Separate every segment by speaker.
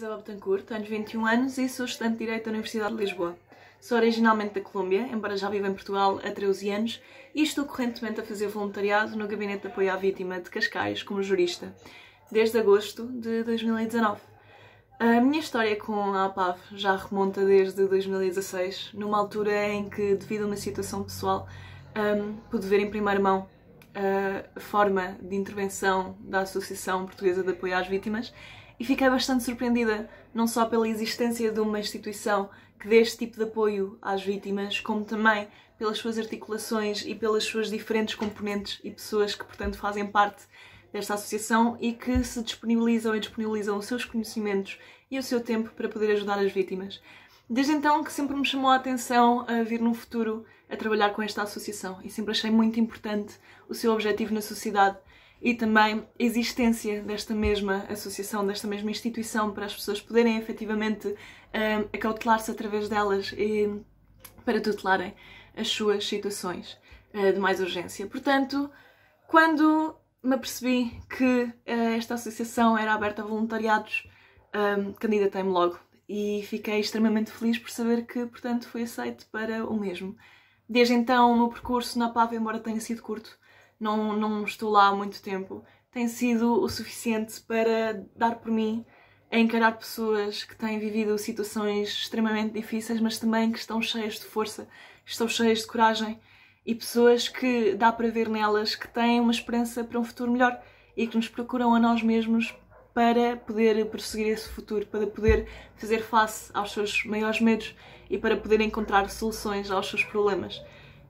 Speaker 1: Isabel Betancourt, tenho 21 anos e sou estudante de Direito da Universidade de Lisboa. Sou originalmente da Colômbia, embora já viva em Portugal há 13 anos, e estou correntemente a fazer voluntariado no Gabinete de Apoio à Vítima de Cascais como jurista, desde agosto de 2019. A minha história com a APAV já remonta desde 2016, numa altura em que, devido a uma situação pessoal, um, pude ver em primeira mão hum, a forma de intervenção da Associação Portuguesa de Apoio às Vítimas e fiquei bastante surpreendida, não só pela existência de uma instituição que dê este tipo de apoio às vítimas, como também pelas suas articulações e pelas suas diferentes componentes e pessoas que, portanto, fazem parte desta associação e que se disponibilizam e disponibilizam os seus conhecimentos e o seu tempo para poder ajudar as vítimas. Desde então que sempre me chamou a atenção a vir no futuro a trabalhar com esta associação e sempre achei muito importante o seu objetivo na sociedade e também existência desta mesma associação, desta mesma instituição, para as pessoas poderem efetivamente um, acautelar-se através delas e para tutelarem as suas situações uh, de mais urgência. Portanto, quando me apercebi que uh, esta associação era aberta a voluntariados, hum, candidatei-me logo e fiquei extremamente feliz por saber que, portanto, fui aceito para o mesmo. Desde então, o meu percurso na PAV, embora tenha sido curto, não, não estou lá há muito tempo, tem sido o suficiente para dar por mim a encarar pessoas que têm vivido situações extremamente difíceis, mas também que estão cheias de força, estão cheias de coragem e pessoas que dá para ver nelas que têm uma esperança para um futuro melhor e que nos procuram a nós mesmos para poder prosseguir esse futuro, para poder fazer face aos seus maiores medos e para poder encontrar soluções aos seus problemas.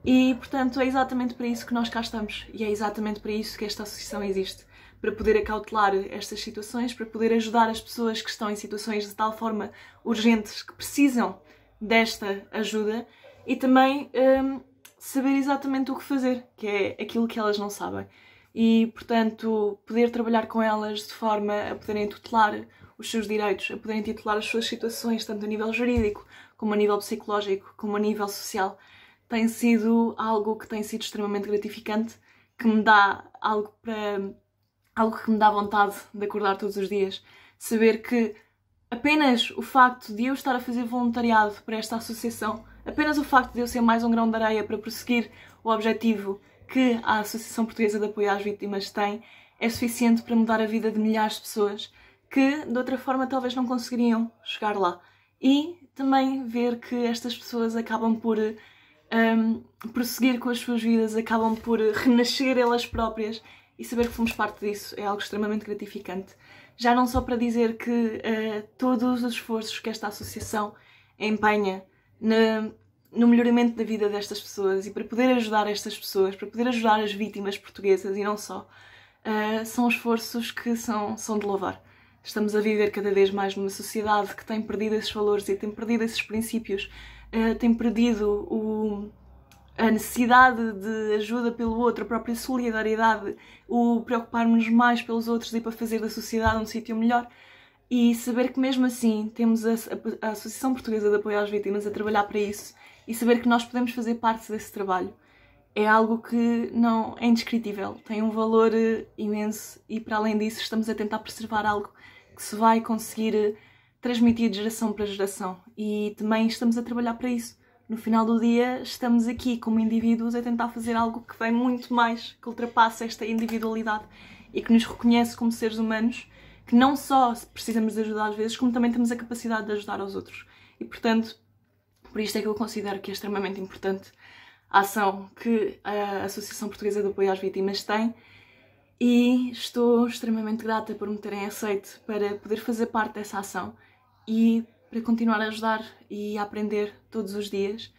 Speaker 1: E, portanto, é exatamente para isso que nós cá estamos e é exatamente para isso que esta associação existe para poder acautelar estas situações, para poder ajudar as pessoas que estão em situações de tal forma urgentes que precisam desta ajuda e também hum, saber exatamente o que fazer, que é aquilo que elas não sabem. E, portanto, poder trabalhar com elas de forma a poderem tutelar os seus direitos, a poderem tutelar as suas situações, tanto a nível jurídico, como a nível psicológico, como a nível social tem sido algo que tem sido extremamente gratificante, que me dá algo para algo que me dá vontade de acordar todos os dias, saber que apenas o facto de eu estar a fazer voluntariado para esta associação, apenas o facto de eu ser mais um grão de areia para prosseguir o objetivo que a Associação Portuguesa de Apoio às Vítimas tem, é suficiente para mudar a vida de milhares de pessoas que de outra forma talvez não conseguiriam chegar lá. E também ver que estas pessoas acabam por um, prosseguir com as suas vidas, acabam por renascer elas próprias e saber que fomos parte disso é algo extremamente gratificante. Já não só para dizer que uh, todos os esforços que esta associação empenha na, no melhoramento da vida destas pessoas e para poder ajudar estas pessoas, para poder ajudar as vítimas portuguesas e não só, uh, são esforços que são, são de louvar. Estamos a viver cada vez mais numa sociedade que tem perdido esses valores e tem perdido esses princípios eh, tem perdido o, a necessidade de ajuda pelo outro, a própria solidariedade, o preocupar-nos mais pelos outros e para fazer da sociedade um sítio melhor. E saber que mesmo assim temos a, a, Associação Portuguesa de Apoio às Vítimas a trabalhar para isso e saber que nós podemos fazer parte desse trabalho é algo que não é indescritível, tem um valor eh, imenso e para além disso estamos a tentar preservar algo que se vai conseguir eh, transmitir de geração para geração e também estamos a trabalhar para isso. No final do dia, estamos aqui como indivíduos a tentar fazer algo que vem muito mais, que ultrapassa esta individualidade e que nos reconhece como seres humanos, que não só precisamos de ajudar às vezes, como também temos a capacidade de ajudar aos outros. E portanto, por isto é que eu considero que é extremamente importante a ação que a Associação Portuguesa de Apoio às Vítimas tem e estou extremamente grata por me terem aceito para poder fazer parte dessa ação e para continuar a ajudar e a aprender todos os dias.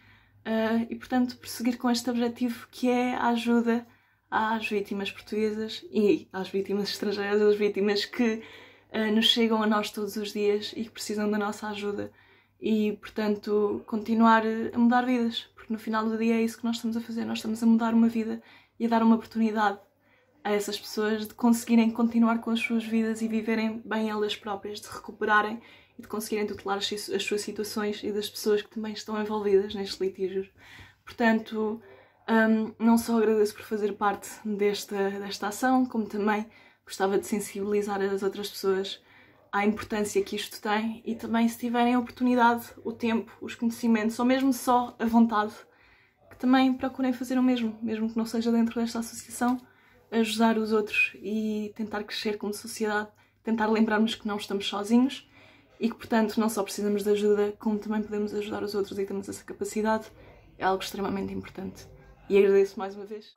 Speaker 1: Uh, e, portanto, prosseguir com este objetivo que é a ajuda às vítimas portuguesas e às vítimas estrangeiras, às vítimas que uh, nos chegam a nós todos os dias e que precisam da nossa ajuda. E, portanto, continuar a mudar vidas, porque no final do dia é isso que nós estamos a fazer. Nós estamos a mudar uma vida e a dar uma oportunidade a essas pessoas de conseguirem continuar com as suas vidas e viverem bem elas próprias, de recuperarem e de conseguirem tutelar as, suas situações e das pessoas que também estão envolvidas nestes litígios. Portanto, um, não só agradeço por fazer parte desta, desta ação, como também gostava de sensibilizar as outras pessoas à importância que isto tem e também se tiverem a oportunidade, o tempo, os conhecimentos ou mesmo só a vontade, que também procurem fazer o mesmo, mesmo que não seja dentro desta associação, ajudar os outros e tentar crescer como sociedade, tentar lembrarmos que não estamos sozinhos e que, portanto, não só precisamos de ajuda, como também podemos ajudar os outros e temos essa capacidade, é algo extremamente importante. E agradeço mais uma vez.